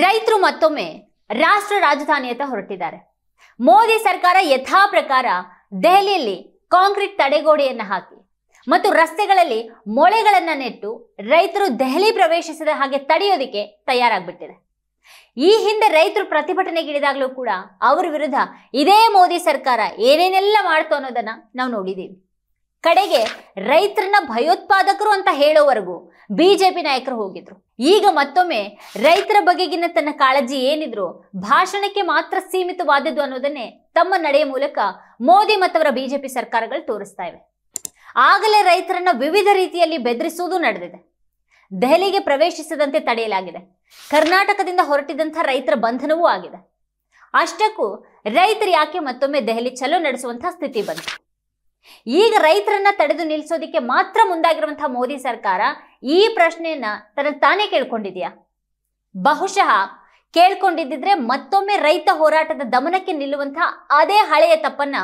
ರೈತರು ಮತ್ತೊಮ್ಮೆ ರಾಷ್ಟ್ರ ರಾಜಧಾನಿಯತ್ತ ಹೊರಟಿದ್ದಾರೆ ಮೋದಿ ಸರ್ಕಾರ ಯಥಾ ಪ್ರಕಾರ ದೆಹಲಿಯಲ್ಲಿ ಕಾಂಕ್ರೀಟ್ ತಡೆಗೋಡೆಯನ್ನು ಹಾಕಿ ಮತ್ತು ರಸ್ತೆಗಳಲ್ಲಿ ಮೊಳೆಗಳನ್ನು ನೆಟ್ಟು ರೈತರು ದೆಹಲಿ ಪ್ರವೇಶಿಸದ ಹಾಗೆ ತಡೆಯೋದಿಕ್ಕೆ ತಯಾರಾಗ್ಬಿಟ್ಟಿದೆ ಈ ಹಿಂದೆ ರೈತರು ಪ್ರತಿಭಟನೆಗಿಳಿದಾಗಲೂ ಕೂಡ ಅವರ ವಿರುದ್ಧ ಇದೇ ಮೋದಿ ಸರ್ಕಾರ ಏನೇನೆಲ್ಲ ಮಾಡ್ತು ಅನ್ನೋದನ್ನ ನಾವು ನೋಡಿದ್ದೀವಿ ಕಡೆಗೆ ರೈತರನ್ನ ಭಯೋತ್ಪಾದಕರು ಅಂತ ಹೇಳೋವರೆಗೂ ಬಿಜೆಪಿ ನಾಯಕರು ಹೋಗಿದ್ರು ಈಗ ಮತ್ತೊಮ್ಮೆ ರೈತರ ಬಗೆಗಿನ ತನ್ನ ಕಾಳಜಿ ಏನಿದ್ರು ಭಾಷಣಕ್ಕೆ ಮಾತ್ರ ಸೀಮಿತವಾದದ್ದು ಅನ್ನೋದನ್ನೇ ತಮ್ಮ ನಡೆಯ ಮೂಲಕ ಮೋದಿ ಮತ್ತವರ ಬಿಜೆಪಿ ಸರ್ಕಾರಗಳು ತೋರಿಸ್ತಾ ಇವೆ ಆಗಲೇ ರೈತರನ್ನ ವಿವಿಧ ರೀತಿಯಲ್ಲಿ ಬೆದರಿಸುವುದು ನಡೆದಿದೆ ದೆಹಲಿಗೆ ಪ್ರವೇಶಿಸದಂತೆ ತಡೆಯಲಾಗಿದೆ ಕರ್ನಾಟಕದಿಂದ ಹೊರಟಿದಂಥ ರೈತರ ಬಂಧನವೂ ಆಗಿದೆ ಅಷ್ಟಕ್ಕೂ ರೈತರು ಯಾಕೆ ಮತ್ತೊಮ್ಮೆ ದೆಹಲಿ ಚಲೋ ನಡೆಸುವಂತಹ ಸ್ಥಿತಿ ಬಂತು ಈಗ ರೈತರನ್ನ ತಡೆದು ನಿಲ್ಲಿಸೋದಕ್ಕೆ ಮಾತ್ರ ಮುಂದಾಗಿರುವಂತಹ ಮೋದಿ ಸರ್ಕಾರ ಈ ಪ್ರಶ್ನೆಯನ್ನ ತನ್ನ ತಾನೇ ಕೇಳ್ಕೊಂಡಿದ್ಯಾ ಬಹುಶಃ ಕೇಳ್ಕೊಂಡಿದ್ದಿದ್ರೆ ಮತ್ತೊಮ್ಮೆ ರೈತ ಹೋರಾಟದ ದಮನಕ್ಕೆ ನಿಲ್ಲುವಂತಹ ಅದೇ ಹಳೆಯ ತಪ್ಪನ್ನ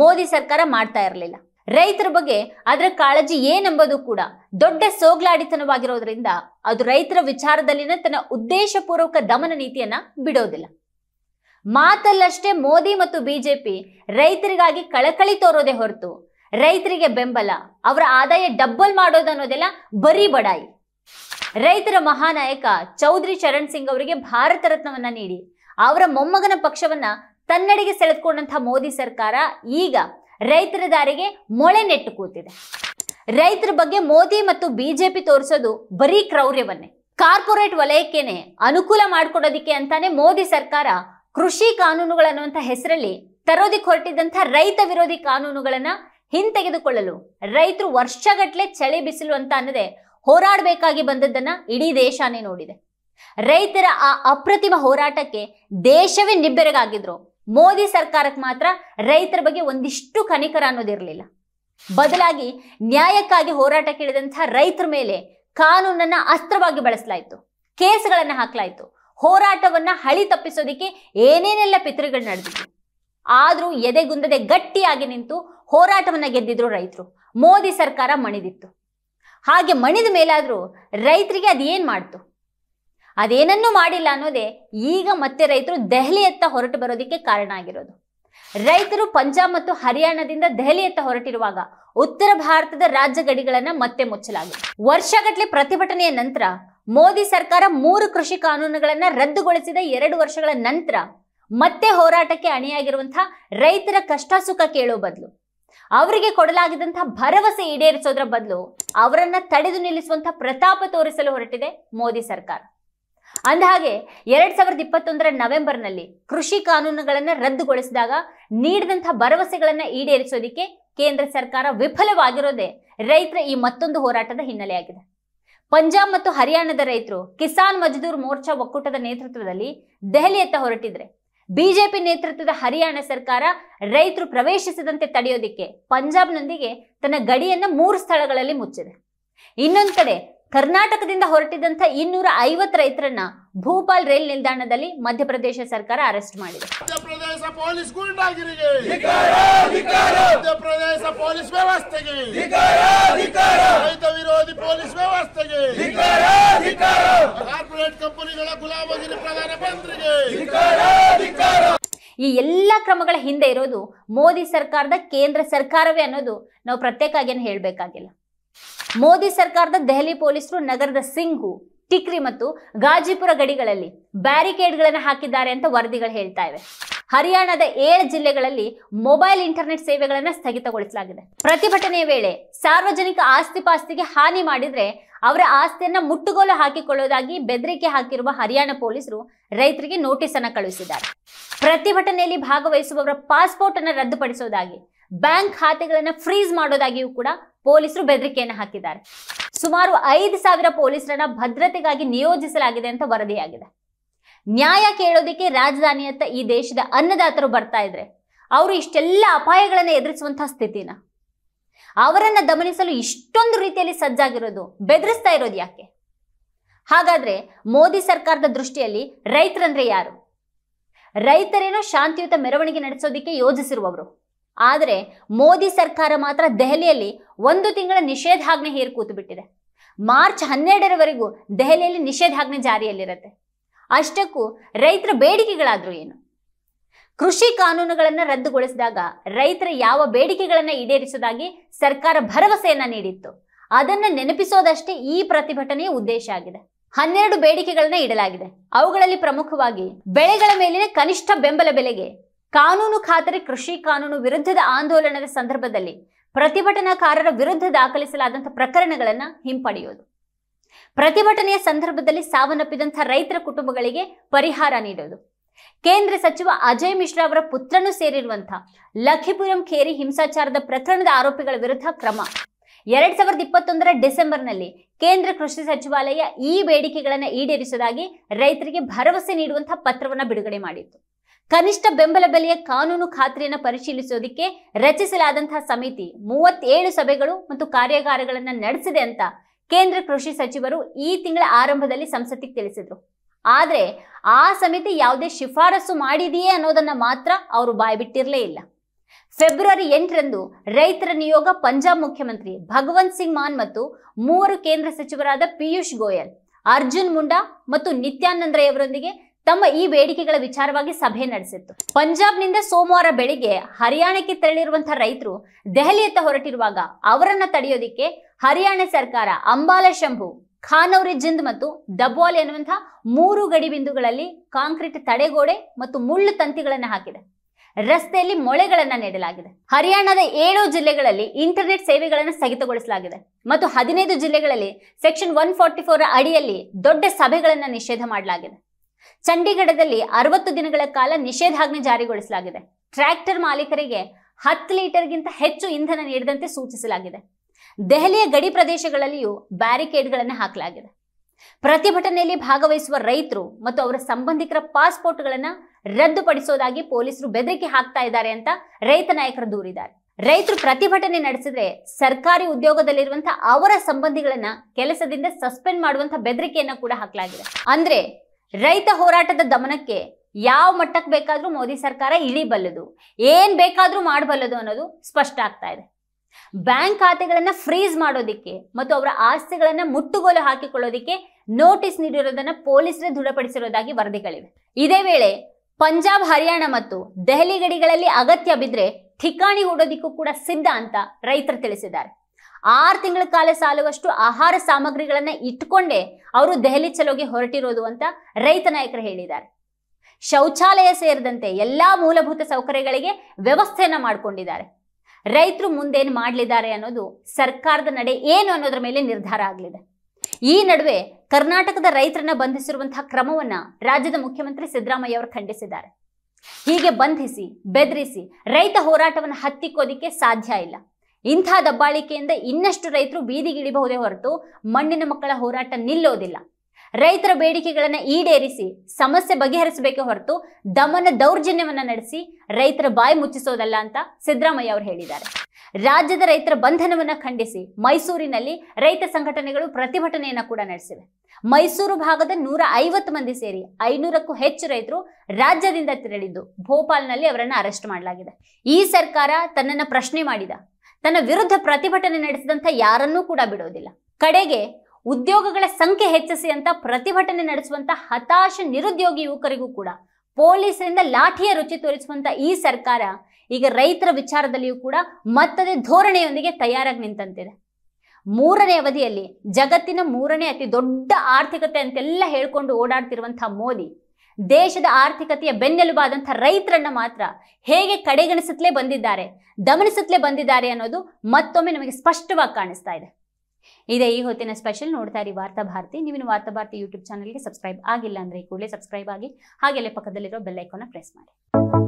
ಮೋದಿ ಸರ್ಕಾರ ಮಾಡ್ತಾ ಇರಲಿಲ್ಲ ರೈತರ ಬಗ್ಗೆ ಅದರ ಕಾಳಜಿ ಏನೆಂಬುದು ಕೂಡ ದೊಡ್ಡ ಸೋಗ್ಲಾಡಿತನವಾಗಿರೋದ್ರಿಂದ ಅದು ರೈತರ ವಿಚಾರದಲ್ಲಿನ ತನ್ನ ಉದ್ದೇಶಪೂರ್ವಕ ದಮನ ನೀತಿಯನ್ನ ಬಿಡೋದಿಲ್ಲ ಮಾತಲ್ಲಷ್ಟೇ ಮೋದಿ ಮತ್ತು ಬಿಜೆಪಿ ರೈತರಿಗಾಗಿ ಕಳಕಳಿ ತೋರೋದೇ ಹೊರತು ರೈತರಿಗೆ ಬೆಂಬಲ ಅವರ ಆದಾಯ ಡಬ್ಬಲ್ ಮಾಡೋದು ಅನ್ನೋದೆಲ್ಲ ಬರೀ ಬಡಾಯಿ ರೈತರ ಮಹಾನಾಯಕ ಚೌಧರಿ ಚರಣ್ ಸಿಂಗ್ ಅವರಿಗೆ ಭಾರತ ರತ್ನವನ್ನ ನೀಡಿ ಅವರ ಮೊಮ್ಮಗನ ಪಕ್ಷವನ್ನ ತನ್ನಡೆಗೆ ಸೆಳೆದುಕೊಂಡಂತಹ ಮೋದಿ ಸರ್ಕಾರ ಈಗ ರೈತರ ದಾರಿಗೆ ಮೊಳೆ ನೆಟ್ಟು ಕೂತಿದೆ ರೈತರ ಬಗ್ಗೆ ಮೋದಿ ಮತ್ತು ಬಿಜೆಪಿ ತೋರಿಸೋದು ಬರೀ ಕ್ರೌರ್ಯವನ್ನೇ ಕಾರ್ಪೊರೇಟ್ ವಲಯಕ್ಕೇನೆ ಅನುಕೂಲ ಮಾಡಿಕೊಡೋದಿಕ್ಕೆ ಅಂತಾನೆ ಮೋದಿ ಸರ್ಕಾರ ಕೃಷಿ ಕಾನೂನುಗಳನ್ನುವಂತ ಹೆಸರಲ್ಲಿ ತರೋದಿಕ್ ಹೊರಟಿದ್ದಂಥ ರೈತ ವಿರೋಧಿ ಕಾನೂನುಗಳನ್ನ ಹಿಂತೆಗೆದುಕೊಳ್ಳಲು ರೈತರು ವರ್ಷಗಟ್ಟಲೆ ಚಳಿ ಬಿಸಿಲು ಅಂತ ಅನ್ನದೆ ಹೋರಾಡಬೇಕಾಗಿ ಬಂದದ್ದನ್ನ ಇಡೀ ದೇಶನೇ ನೋಡಿದೆ ರೈತರ ಆ ಅಪ್ರತಿಮ ಹೋರಾಟಕ್ಕೆ ದೇಶವೇ ನಿಬ್ಬೆರಗಾಗಿದ್ರು ಮೋದಿ ಸರ್ಕಾರಕ್ಕೆ ಮಾತ್ರ ರೈತರ ಬಗ್ಗೆ ಒಂದಿಷ್ಟು ಕನಿಕರ ಅನ್ನೋದಿರಲಿಲ್ಲ ಬದಲಾಗಿ ನ್ಯಾಯಕ್ಕಾಗಿ ಹೋರಾಟ ಕೇಳಿದಂತಹ ರೈತರ ಮೇಲೆ ಕಾನೂನನ್ನ ಅಸ್ತ್ರವಾಗಿ ಬಳಸಲಾಯಿತು ಕೇಸ್ಗಳನ್ನ ಹಾಕಲಾಯಿತು ಹೋರಾಟವನ್ನ ಹಳಿ ತಪ್ಪಿಸೋದಿಕ್ಕೆ ಏನೇನೆಲ್ಲ ಪಿತೃಗಳು ನಡೆದಿತ್ತು ಆದರೂ ಎದೆಗುಂದದೆ ಗಟ್ಟಿಯಾಗಿ ನಿಂತು ಹೋರಾಟವನ್ನು ಗೆದ್ದಿದ್ರು ರೈತರು ಮೋದಿ ಸರ್ಕಾರ ಮಣಿದಿತ್ತು ಹಾಗೆ ಮಣಿದ ಮೇಲಾದರೂ ರೈತರಿಗೆ ಅದೇನು ಮಾಡ್ತು ಅದೇನನ್ನೂ ಮಾಡಿಲ್ಲ ಅನ್ನೋದೇ ಈಗ ಮತ್ತೆ ರೈತರು ದೆಹಲಿಯತ್ತ ಹೊರಟು ಬರೋದಕ್ಕೆ ಕಾರಣ ಆಗಿರೋದು ರೈತರು ಪಂಜಾಬ್ ಮತ್ತು ಹರಿಯಾಣದಿಂದ ದೆಹಲಿಯತ್ತ ಹೊರಟಿರುವಾಗ ಉತ್ತರ ಭಾರತದ ರಾಜ್ಯ ಗಡಿಗಳನ್ನ ಮತ್ತೆ ಮುಚ್ಚಲಾಗಿದೆ ವರ್ಷಗಟ್ಟಲೆ ಪ್ರತಿಭಟನೆಯ ನಂತರ ಮೋದಿ ಸರ್ಕಾರ ಮೂರು ಕೃಷಿ ಕಾನೂನುಗಳನ್ನು ರದ್ದುಗೊಳಿಸಿದ ಎರಡು ವರ್ಷಗಳ ನಂತರ ಮತ್ತೆ ಹೋರಾಟಕ್ಕೆ ಅಣಿಯಾಗಿರುವಂತಹ ರೈತರ ಕಷ್ಟ ಸುಖ ಕೇಳೋ ಬದಲು ಅವರಿಗೆ ಕೊಡಲಾಗಿದ್ದಂತಹ ಭರವಸೆ ಈಡೇರಿಸೋದ್ರ ಬದಲು ಅವರನ್ನ ತಡೆದು ನಿಲ್ಲಿಸುವಂತಹ ಪ್ರತಾಪ ತೋರಿಸಲು ಹೊರಟಿದೆ ಮೋದಿ ಸರ್ಕಾರ ಅಂದಹಾಗೆ ಎರಡ್ ಸಾವಿರದ ಇಪ್ಪತ್ತೊಂದರ ನವೆಂಬರ್ನಲ್ಲಿ ಕೃಷಿ ಕಾನೂನುಗಳನ್ನು ರದ್ದುಗೊಳಿಸಿದಾಗ ನೀಡಿದಂತಹ ಭರವಸೆಗಳನ್ನ ಈಡೇರಿಸೋದಿಕ್ಕೆ ಕೇಂದ್ರ ಸರ್ಕಾರ ವಿಫಲವಾಗಿರೋದೇ ರೈತರ ಈ ಮತ್ತೊಂದು ಹೋರಾಟದ ಹಿನ್ನೆಲೆಯಾಗಿದೆ ಪಂಜಾಬ್ ಮತ್ತು ಹರಿಯಾಣದ ರೈತರು ಕಿಸಾನ್ ಮಜದೂರ್ ಮೋರ್ಚಾ ಒಕ್ಕೂಟದ ನೇತೃತ್ವದಲ್ಲಿ ದೆಹಲಿಯತ್ತ ಹೊರಟಿದ್ರೆ ಬಿಜೆಪಿ ನೇತೃತ್ವದ ಹರಿಯಾಣ ಸರ್ಕಾರ ರೈತರು ಪ್ರವೇಶಿಸದಂತೆ ತಡೆಯೋದಿಕ್ಕೆ ಪಂಜಾಬ್ನೊಂದಿಗೆ ತನ್ನ ಗಡಿಯನ್ನ ಮೂರು ಸ್ಥಳಗಳಲ್ಲಿ ಮುಚ್ಚಿದೆ ಇನ್ನೊಂದು ಕಡೆ ಕರ್ನಾಟಕದಿಂದ ಹೊರಟಿದ್ದಂಥ ಇನ್ನೂರ ಐವತ್ತು ರೈತರನ್ನ ಭೂಪಾಲ್ ರೈಲ್ ನಿಲ್ದಾಣದಲ್ಲಿ ಮಧ್ಯಪ್ರದೇಶ ಸರ್ಕಾರ ಅರೆಸ್ಟ್ ಮಾಡಿದೆ ಈ ಎಲ್ಲ ಕ್ರಮಗಳ ಹಿಂದೆ ಇರೋದು ಮೋದಿ ಸರ್ಕಾರದ ಕೇಂದ್ರ ಸರ್ಕಾರವೇ ಅನ್ನೋದು ನಾವು ಪ್ರತ್ಯೇಕ ಆಗೇನು ಹೇಳಬೇಕಾಗಿಲ್ಲ ಮೋದಿ ಸರ್ಕಾರದ ದೆಹಲಿ ಪೊಲೀಸರು ನಗರದ ಸಿಂಗು ಟಿಕ್ರಿ ಮತ್ತು ಗಾಜಿಪುರ ಗಡಿಗಳಲ್ಲಿ ಬ್ಯಾರಿಕೇಡ್ಗಳನ್ನು ಹಾಕಿದ್ದಾರೆ ಅಂತ ವರದಿಗಳು ಹೇಳ್ತಾ ಇವೆ ಹರಿಯಾಣದ ಏಳು ಜಿಲ್ಲೆಗಳಲ್ಲಿ ಮೊಬೈಲ್ ಇಂಟರ್ನೆಟ್ ಸೇವೆಗಳನ್ನು ಸ್ಥಗಿತಗೊಳಿಸಲಾಗಿದೆ ಪ್ರತಿಭಟನೆ ವೇಳೆ ಸಾರ್ವಜನಿಕ ಆಸ್ತಿ ಪಾಸ್ತಿಗೆ ಹಾನಿ ಮಾಡಿದ್ರೆ ಅವರ ಆಸ್ತಿಯನ್ನ ಮುಟ್ಟುಗೋಲು ಹಾಕಿಕೊಳ್ಳುವುದಾಗಿ ಬೆದರಿಕೆ ಹಾಕಿರುವ ಹರಿಯಾಣ ಪೊಲೀಸರು ರೈತರಿಗೆ ನೋಟಿಸ್ ಅನ್ನ ಕಳುಹಿಸಿದ್ದಾರೆ ಪ್ರತಿಭಟನೆಯಲ್ಲಿ ಭಾಗವಹಿಸುವವರ ಪಾಸ್ಪೋರ್ಟ್ ಅನ್ನು ರದ್ದುಪಡಿಸುವುದಾಗಿ ಬ್ಯಾಂಕ್ ಖಾತೆಗಳನ್ನು ಫ್ರೀಸ್ ಮಾಡೋದಾಗಿಯೂ ಕೂಡ ಪೊಲೀಸರು ಬೆದರಿಕೆಯನ್ನು ಹಾಕಿದ್ದಾರೆ ಸುಮಾರು ಐದು ಸಾವಿರ ಪೊಲೀಸರನ್ನ ಭದ್ರತೆಗಾಗಿ ನಿಯೋಜಿಸಲಾಗಿದೆ ಅಂತ ವರದಿಯಾಗಿದೆ ನ್ಯಾಯ ಕೇಳೋದಿಕ್ಕೆ ರಾಜಧಾನಿಯತ್ತ ಈ ದೇಶದ ಅನ್ನದಾತರು ಬರ್ತಾ ಇದ್ರೆ ಅವರು ಇಷ್ಟೆಲ್ಲ ಅಪಾಯಗಳನ್ನು ಎದುರಿಸುವಂತಹ ಸ್ಥಿತಿನ ಅವರನ್ನ ದಮನಿಸಲು ಇಷ್ಟೊಂದು ರೀತಿಯಲ್ಲಿ ಸಜ್ಜಾಗಿರೋದು ಬೆದರಿಸ್ತಾ ಇರೋದು ಯಾಕೆ ಹಾಗಾದ್ರೆ ಮೋದಿ ಸರ್ಕಾರದ ದೃಷ್ಟಿಯಲ್ಲಿ ರೈತರಂದ್ರೆ ಯಾರು ರೈತರೇನೋ ಶಾಂತಿಯುತ ಮೆರವಣಿಗೆ ನಡೆಸೋದಿಕ್ಕೆ ಯೋಜಿಸಿರುವವರು ಆದರೆ ಮೋದಿ ಸರ್ಕಾರ ಮಾತ್ರ ದೆಹಲಿಯಲ್ಲಿ ಒಂದು ತಿಂಗಳ ನಿಷೇಧಾಜ್ಞೆ ಹೇರಿ ಕೂತು ಬಿಟ್ಟಿದೆ ಮಾರ್ಚ್ ಹನ್ನೆರಡರವರೆಗೂ ದೆಹಲಿಯಲ್ಲಿ ನಿಷೇಧಾಜ್ಞೆ ಜಾರಿಯಲ್ಲಿರುತ್ತೆ ಅಷ್ಟಕ್ಕೂ ರೈತರ ಬೇಡಿಕೆಗಳಾದರೂ ಏನು ಕೃಷಿ ಕಾನೂನುಗಳನ್ನು ರದ್ದುಗೊಳಿಸಿದಾಗ ರೈತರ ಯಾವ ಬೇಡಿಕೆಗಳನ್ನು ಈಡೇರಿಸೋದಾಗಿ ಸರ್ಕಾರ ಭರವಸೆಯನ್ನ ನೀಡಿತ್ತು ಅದನ್ನು ನೆನಪಿಸೋದಷ್ಟೇ ಈ ಪ್ರತಿಭಟನೆಯ ಉದ್ದೇಶ ಆಗಿದೆ ಹನ್ನೆರಡು ಬೇಡಿಕೆಗಳನ್ನ ಇಡಲಾಗಿದೆ ಅವುಗಳಲ್ಲಿ ಪ್ರಮುಖವಾಗಿ ಬೆಳೆಗಳ ಮೇಲಿನ ಕನಿಷ್ಠ ಬೆಂಬಲ ಬೆಲೆಗೆ ಕಾನೂನು ಖಾತರಿ ಕೃಷಿ ಕಾನೂನು ವಿರುದ್ಧದ ಆಂದೋಲನದ ಸಂದರ್ಭದಲ್ಲಿ ಪ್ರತಿಭಟನಾಕಾರರ ವಿರುದ್ಧ ದಾಖಲಿಸಲಾದಂತಹ ಪ್ರಕರಣಗಳನ್ನು ಹಿಂಪಡೆಯೋದು ಪ್ರತಿಭಟನೆಯ ಸಂದರ್ಭದಲ್ಲಿ ಸಾವನ್ನಪ್ಪಿದಂಥ ರೈತರ ಕುಟುಂಬಗಳಿಗೆ ಪರಿಹಾರ ನೀಡೋದು ಕೇಂದ್ರ ಸಚಿವ ಅಜಯ್ ಮಿಶ್ರಾ ಅವರ ಪುತ್ರನು ಸೇರಿರುವಂತಹ ಲಖಿಪುರಂ ಖೇರಿ ಹಿಂಸಾಚಾರದ ಪ್ರಕರಣದ ಆರೋಪಿಗಳ ವಿರುದ್ಧ ಕ್ರಮ ಎರಡ್ ಸಾವಿರದ ಇಪ್ಪತ್ತೊಂದರ ಡಿಸೆಂಬರ್ನಲ್ಲಿ ಕೇಂದ್ರ ಕೃಷಿ ಸಚಿವಾಲಯ ಈ ಬೇಡಿಕೆಗಳನ್ನು ಈಡೇರಿಸುವುದಾಗಿ ರೈತರಿಗೆ ಭರವಸೆ ನೀಡುವಂತಹ ಪತ್ರವನ್ನು ಬಿಡುಗಡೆ ಮಾಡಿತ್ತು ಕನಿಷ್ಠ ಬೆಂಬಲ ಬೆಲೆಯ ಕಾನೂನು ಖಾತ್ರಿಯನ್ನು ಪರಿಶೀಲಿಸೋದಕ್ಕೆ ರಚಿಸಲಾದಂತಹ ಸಮಿತಿ ಮೂವತ್ತೇಳು ಸಭೆಗಳು ಮತ್ತು ಕಾರ್ಯಾಗಾರಗಳನ್ನು ನಡೆಸಿದೆ ಅಂತ ಕೇಂದ್ರ ಕೃಷಿ ಸಚಿವರು ಈ ತಿಂಗಳ ಆರಂಭದಲ್ಲಿ ಸಂಸತ್ತಿಗೆ ತಿಳಿಸಿದ್ರು ಆದ್ರೆ ಆ ಸಮಿತಿ ಯಾವುದೇ ಶಿಫಾರಸು ಮಾಡಿದೆಯೇ ಅನ್ನೋದನ್ನ ಮಾತ್ರ ಅವರು ಬಾಯ್ಬಿಟ್ಟಿರಲೇ ಇಲ್ಲ ಫೆಬ್ರವರಿ ಎಂಟರಂದು ರೈತರ ನಿಯೋಗ ಪಂಜಾಬ್ ಮುಖ್ಯಮಂತ್ರಿ ಭಗವಂತ್ ಸಿಂಗ್ ಮಾನ್ ಮತ್ತು ಮೂವರು ಕೇಂದ್ರ ಸಚಿವರಾದ ಪಿಯೂಷ್ ಗೋಯಲ್ ಅರ್ಜುನ್ ಮುಂಡಾ ಮತ್ತು ನಿತ್ಯಾನಂದ್ ರೈ ಅವರೊಂದಿಗೆ ತಮ್ಮ ಈ ಬೇಡಿಕೆಗಳ ವಿಚಾರವಾಗಿ ಸಭೆ ನಡೆಸಿತ್ತು ಪಂಜಾಬ್ನಿಂದ ಸೋಮವಾರ ಬೆಳಿಗ್ಗೆ ಹರಿಯಾಣಕ್ಕೆ ತೆರಳಿರುವಂತಹ ರೈತರು ದೆಹಲಿಯತ್ತ ಹೊರಟಿರುವಾಗ ಅವರನ್ನ ತಡೆಯೋದಿಕ್ಕೆ ಹರಿಯಾಣ ಸರ್ಕಾರ ಅಂಬಾಲ ಶಂಭು ಖಾನೌರಿ ಜಿಂದ್ ಮತ್ತು ದಬ್ವಾಲ್ ಎನ್ನುವಂತಹ ಮೂರು ಗಡಿ ಬಿಂದುಗಳಲ್ಲಿ ಕಾಂಕ್ರೀಟ್ ತಡೆಗೋಡೆ ಮತ್ತು ಮುಳ್ಳು ತಂತಿಗಳನ್ನು ಹಾಕಿದೆ ರಸ್ತೆಯಲ್ಲಿ ಮೊಳೆಗಳನ್ನ ನೀಡಲಾಗಿದೆ ಹರಿಯಾಣದ ಏಳು ಜಿಲ್ಲೆಗಳಲ್ಲಿ ಇಂಟರ್ನೆಟ್ ಸೇವೆಗಳನ್ನು ಸ್ಥಗಿತಗೊಳಿಸಲಾಗಿದೆ ಮತ್ತು ಹದಿನೈದು ಜಿಲ್ಲೆಗಳಲ್ಲಿ ಸೆಕ್ಷನ್ ಒನ್ ಫೋರ್ಟಿ ಫೋರ್ ಅಡಿಯಲ್ಲಿ ದೊಡ್ಡ ಸಭೆಗಳನ್ನು ನಿಷೇಧ ಮಾಡಲಾಗಿದೆ ಚಂಡೀಗಢದಲ್ಲಿ ಅರವತ್ತು ದಿನಗಳ ಕಾಲ ನಿಷೇಧಾಜ್ಞೆ ಜಾರಿಗೊಳಿಸಲಾಗಿದೆ ಟ್ರ್ಯಾಕ್ಟರ್ ಮಾಲೀಕರಿಗೆ ಹತ್ತು ಲೀಟರ್ಗಿಂತ ಹೆಚ್ಚು ಇಂಧನ ನೀಡದಂತೆ ಸೂಚಿಸಲಾಗಿದೆ ದೆಹಲಿಯ ಗಡಿ ಪ್ರದೇಶಗಳಲ್ಲಿಯೂ ಬ್ಯಾರಿಕೇಡ್ಗಳನ್ನು ಹಾಕಲಾಗಿದೆ ಪ್ರತಿಭಟನೆಯಲ್ಲಿ ಭಾಗವಹಿಸುವ ರೈತರು ಮತ್ತು ಅವರ ಸಂಬಂಧಿಕರ ಪಾಸ್ಪೋರ್ಟ್ಗಳನ್ನು ರದ್ದುಪಡಿಸೋದಾಗಿ ಪೊಲೀಸರು ಬೆದರಿಕೆ ಹಾಕ್ತಾ ಇದ್ದಾರೆ ಅಂತ ರೈತ ನಾಯಕರು ದೂರಿದ್ದಾರೆ ರೈತರು ಪ್ರತಿಭಟನೆ ನಡೆಸಿದ್ರೆ ಸರ್ಕಾರಿ ಉದ್ಯೋಗದಲ್ಲಿರುವಂತಹ ಅವರ ಸಂಬಂಧಿಗಳನ್ನ ಕೆಲಸದಿಂದ ಸಸ್ಪೆಂಡ್ ಮಾಡುವಂತಹ ಬೆದರಿಕೆಯನ್ನ ಕೂಡ ಹಾಕಲಾಗಿದೆ ಅಂದ್ರೆ ರೈತ ಹೋರಾಟದ ದಮನಕ್ಕೆ ಯಾವ ಮಟ್ಟಕ್ಕೆ ಬೇಕಾದರೂ ಮೋದಿ ಸರ್ಕಾರ ಇಳಿಬಲ್ಲದು ಏನು ಬೇಕಾದರೂ ಮಾಡಬಲ್ಲದು ಅನ್ನೋದು ಸ್ಪಷ್ಟ ಆಗ್ತಾ ಇದೆ ಬ್ಯಾಂಕ್ ಖಾತೆಗಳನ್ನು ಫ್ರೀಸ್ ಮಾಡೋದಿಕ್ಕೆ ಮತ್ತು ಅವರ ಆಸ್ತಿಗಳನ್ನು ಮುಟ್ಟುಗೋಲು ಹಾಕಿಕೊಳ್ಳೋದಿಕ್ಕೆ ನೋಟಿಸ್ ನೀಡಿರೋದನ್ನು ಪೊಲೀಸರೇ ದೃಢಪಡಿಸಿರೋದಾಗಿ ವರದಿಗಳಿವೆ ಇದೇ ವೇಳೆ ಪಂಜಾಬ್ ಹರಿಯಾಣ ಮತ್ತು ದೆಹಲಿ ಗಡಿಗಳಲ್ಲಿ ಅಗತ್ಯ ಬಿದ್ದರೆ ಠಿಕಾಣಿ ಹೂಡೋದಿಕ್ಕೂ ಕೂಡ ಸಿದ್ಧ ಅಂತ ರೈತರು ತಿಳಿಸಿದ್ದಾರೆ ಆರು ತಿಂಗಳ ಕಾಲ ಸಾಲುವಷ್ಟು ಆಹಾರ ಸಾಮಗ್ರಿಗಳನ್ನ ಇಟ್ಕೊಂಡೇ ಅವರು ದೆಹಲಿ ಚಲೋಗೆ ಹೊರಟಿರೋದು ಅಂತ ರೈತ ನಾಯಕರು ಹೇಳಿದ್ದಾರೆ ಶೌಚಾಲಯ ಸೇರಿದಂತೆ ಎಲ್ಲಾ ಮೂಲಭೂತ ಸೌಕರ್ಯಗಳಿಗೆ ವ್ಯವಸ್ಥೆಯನ್ನ ಮಾಡಿಕೊಂಡಿದ್ದಾರೆ ರೈತರು ಮುಂದೇನು ಮಾಡ್ಲಿದ್ದಾರೆ ಅನ್ನೋದು ಸರ್ಕಾರದ ನಡೆ ಏನು ಅನ್ನೋದ್ರ ಮೇಲೆ ನಿರ್ಧಾರ ಆಗಲಿದೆ ಈ ನಡುವೆ ಕರ್ನಾಟಕದ ರೈತರನ್ನ ಬಂಧಿಸಿರುವಂತಹ ಕ್ರಮವನ್ನ ರಾಜ್ಯದ ಮುಖ್ಯಮಂತ್ರಿ ಸಿದ್ದರಾಮಯ್ಯ ಅವರು ಖಂಡಿಸಿದ್ದಾರೆ ಹೀಗೆ ಬಂಧಿಸಿ ಬೆದರಿಸಿ ರೈತ ಹೋರಾಟವನ್ನು ಹತ್ತಿಕ್ಕೋದಿಕ್ಕೆ ಸಾಧ್ಯ ಇಲ್ಲ ಇಂಥ ದಬ್ಬಾಳಿಕೆಯಿಂದ ಇನ್ನಷ್ಟು ರೈತರು ಬೀದಿಗಿಳಿಬಹುದೇ ಹೊರತು ಮಣ್ಣಿನ ಮಕ್ಕಳ ಹೋರಾಟ ನಿಲ್ಲೋದಿಲ್ಲ ರೈತರ ಬೇಡಿಕೆಗಳನ್ನು ಈಡೇರಿಸಿ ಸಮಸ್ಯೆ ಬಗೆಹರಿಸಬೇಕೆ ಹೊರತು ದಮನ ದೌರ್ಜನ್ಯವನ್ನ ನಡೆಸಿ ರೈತರ ಬಾಯಿ ಮುಚ್ಚಿಸೋದಲ್ಲ ಅಂತ ಸಿದ್ದರಾಮಯ್ಯ ಅವರು ಹೇಳಿದ್ದಾರೆ ರಾಜ್ಯದ ರೈತರ ಬಂಧನವನ್ನು ಖಂಡಿಸಿ ಮೈಸೂರಿನಲ್ಲಿ ರೈತ ಸಂಘಟನೆಗಳು ಪ್ರತಿಭಟನೆಯನ್ನು ಕೂಡ ನಡೆಸಿವೆ ಮೈಸೂರು ಭಾಗದ ನೂರ ಐವತ್ತು ಮಂದಿ ಸೇರಿ ಐನೂರಕ್ಕೂ ಹೆಚ್ಚು ರೈತರು ರಾಜ್ಯದಿಂದ ತೆರಳಿದ್ದು ಭೋಪಾಲ್ನಲ್ಲಿ ಅವರನ್ನು ಅರೆಸ್ಟ್ ಮಾಡಲಾಗಿದೆ ಈ ಸರ್ಕಾರ ತನ್ನನ್ನು ಪ್ರಶ್ನೆ ಮಾಡಿದ ತನ್ನ ವಿರುದ್ಧ ಪ್ರತಿಭಟನೆ ನಡೆಸಿದಂಥ ಯಾರನ್ನೂ ಕೂಡ ಬಿಡೋದಿಲ್ಲ ಕಡೆಗೆ ಉದ್ಯೋಗಗಳ ಸಂಖ್ಯೆ ಹೆಚ್ಚಿಸಿ ಅಂತ ಪ್ರತಿಭಟನೆ ನಡೆಸುವಂತ ಹತಾಶ ನಿರುದ್ಯೋಗಿ ಯುವಕರಿಗೂ ಕೂಡ ಪೊಲೀಸರಿಂದ ಲಾಠಿಯ ರುಚಿ ತೋರಿಸುವಂತ ಈ ಸರ್ಕಾರ ಈಗ ರೈತರ ವಿಚಾರದಲ್ಲಿಯೂ ಕೂಡ ಮತ್ತದೇ ಧೋರಣೆಯೊಂದಿಗೆ ತಯಾರಾಗಿ ನಿಂತಂತಿದೆ ಮೂರನೇ ಅವಧಿಯಲ್ಲಿ ಜಗತ್ತಿನ ಮೂರನೇ ಅತಿ ದೊಡ್ಡ ಆರ್ಥಿಕತೆ ಅಂತೆಲ್ಲ ಹೇಳ್ಕೊಂಡು ಓಡಾಡ್ತಿರುವಂತಹ ಮೋದಿ ದೇಶದ ಆರ್ಥಿಕತೆಯ ಬೆನ್ನೆಲುಬಾದಂಥ ರೈತರನ್ನ ಮಾತ್ರ ಹೇಗೆ ಕಡೆಗಣಿಸುತ್ತಲೇ ಬಂದಿದ್ದಾರೆ ದಮನಿಸುತ್ತಲೇ ಬಂದಿದ್ದಾರೆ ಅನ್ನೋದು ಮತ್ತೊಮ್ಮೆ ನಮಗೆ ಸ್ಪಷ್ಟವಾಗಿ ಕಾಣಿಸ್ತಾ ಇದೆ ಇದೇ ಈ ಹೊತ್ತಿನ ಸ್ಪೆಷಲ್ ನೋಡ್ತಾ ಇರಿ ವಾರ್ತಾ ಭಾರತಿ ನೀವಿನ ವಾರ್ತಾ ಭಾರತಿ ಯೂಟ್ಯೂಬ್ ಚಾನಲ್ಗೆ ಸಬ್ಸ್ಕ್ರೈಬ್ ಆಗಿಲ್ಲ ಅಂದ್ರೆ ಈ ಕೂಡಲೇ ಸಬ್ಸ್ಕ್ರೈಬ್ ಆಗಿ ಹಾಗೆಲ್ಲೇ ಪಕ್ಕದಲ್ಲಿರೋ ಬೆಲ್ಲೈಕೋನ ಪ್ರೆಸ್ ಮಾಡಿ